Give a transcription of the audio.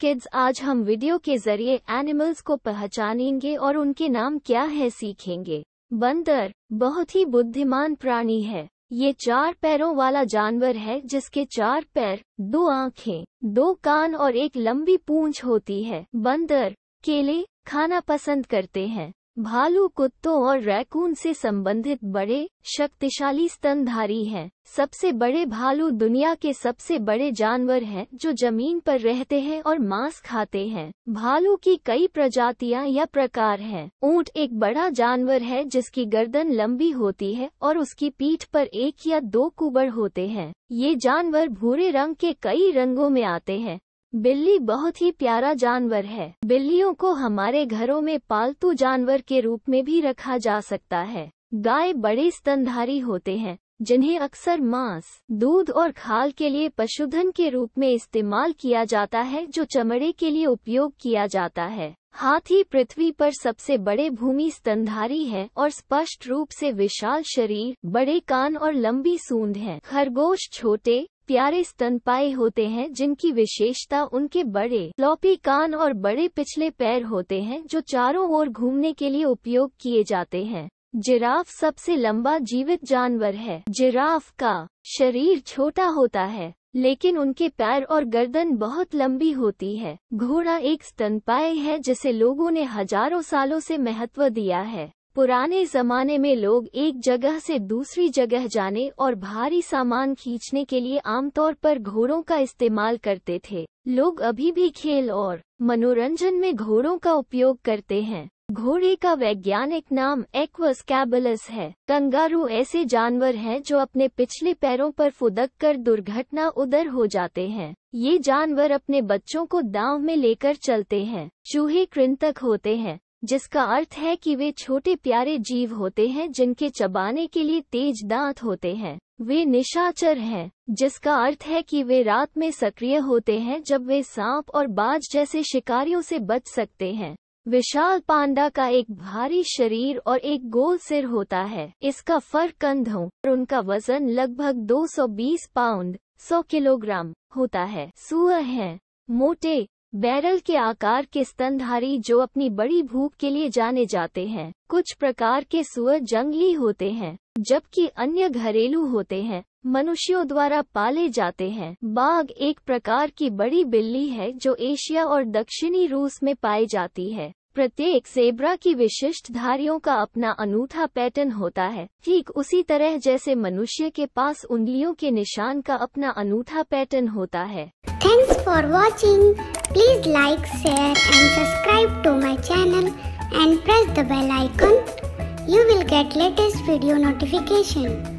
Kids आज हम video के जरिए एनिमल्स को पहचानेंगे और उनके नाम क्या है सीखेंगे बंदर बहुत ही बुद्धिमान प्राणी है ये चार पैरों वाला जानवर है जिसके चार पैर दो आँखें दो कान और एक लंबी पूंछ होती है बंदर केले खाना पसंद करते हैं भालू कुत्तों और रैकून से संबंधित बड़े शक्तिशाली स्तनधारी हैं सबसे बड़े भालू दुनिया के सबसे बड़े जानवर हैं जो जमीन पर रहते हैं और मांस खाते हैं भालू की कई प्रजातियां या प्रकार हैं ऊंट एक बड़ा जानवर है जिसकी गर्दन लंबी होती है और उसकी पीठ पर एक या दो कुबड़ होते हैं ये जानवर भूरे रंग के कई रंगों में आते हैं बिल्ली बहुत ही प्यारा जानवर है बिल्लियों को हमारे घरों में पालतू जानवर के रूप में भी रखा जा सकता है गाय बड़े स्तनधारी होते हैं जिन्हें अक्सर मांस दूध और खाल के लिए पशुधन के रूप में इस्तेमाल किया जाता है जो चमड़े के लिए उपयोग किया जाता है हाथी पृथ्वी पर सबसे बड़े भूमि स्तनधारी है और स्पष्ट रूप से विशाल शरीर बड़े कान और लंबी सूंद है खरगोश छोटे प्यारे स्तनपाई होते हैं जिनकी विशेषता उनके बड़े फ्लॉपी कान और बड़े पिछले पैर होते हैं जो चारों ओर घूमने के लिए उपयोग किए जाते हैं जिराफ सबसे लंबा जीवित जानवर है जिराफ का शरीर छोटा होता है लेकिन उनके पैर और गर्दन बहुत लंबी होती है घोड़ा एक स्तनपाय है जिसे लोगों ने हजारों सालों से महत्व दिया है पुराने जमाने में लोग एक जगह से दूसरी जगह जाने और भारी सामान खींचने के लिए आमतौर पर घोड़ों का इस्तेमाल करते थे लोग अभी भी खेल और मनोरंजन में घोड़ों का उपयोग करते हैं घोड़े का वैज्ञानिक नाम एक्वस कैबलस है कंगारू ऐसे जानवर हैं जो अपने पिछले पैरों पर फुदक कर दुर्घटना उधर हो जाते हैं ये जानवर अपने बच्चों को दांव में लेकर चलते हैं चूहे कृंतक होते हैं जिसका अर्थ है कि वे छोटे प्यारे जीव होते हैं जिनके चबाने के लिए तेज दांत होते हैं वे निशाचर हैं जिसका अर्थ है कि वे रात में सक्रिय होते हैं जब वे सांप और बाज जैसे शिकारियों से बच सकते हैं विशाल पांडा का एक भारी शरीर और एक गोल सिर होता है इसका फर कंधों और उनका वजन लगभग 220 पाउंड 100 किलोग्राम होता है सुअर हैं मोटे बैरल के आकार के स्तनधारी जो अपनी बड़ी भूख के लिए जाने जाते हैं कुछ प्रकार के सुअर जंगली होते हैं जबकि अन्य घरेलू होते हैं मनुष्यों द्वारा पाले जाते हैं बाघ एक प्रकार की बड़ी बिल्ली है जो एशिया और दक्षिणी रूस में पाई जाती है प्रत्येक सेब्रा की विशिष्ट धारियों का अपना अनूठा पैटर्न होता है ठीक उसी तरह जैसे मनुष्य के पास उंगलियों के निशान का अपना अनूठा पैटर्न होता है thanks for watching Please like, share and subscribe to my channel and press the bell icon. You will get latest video notification.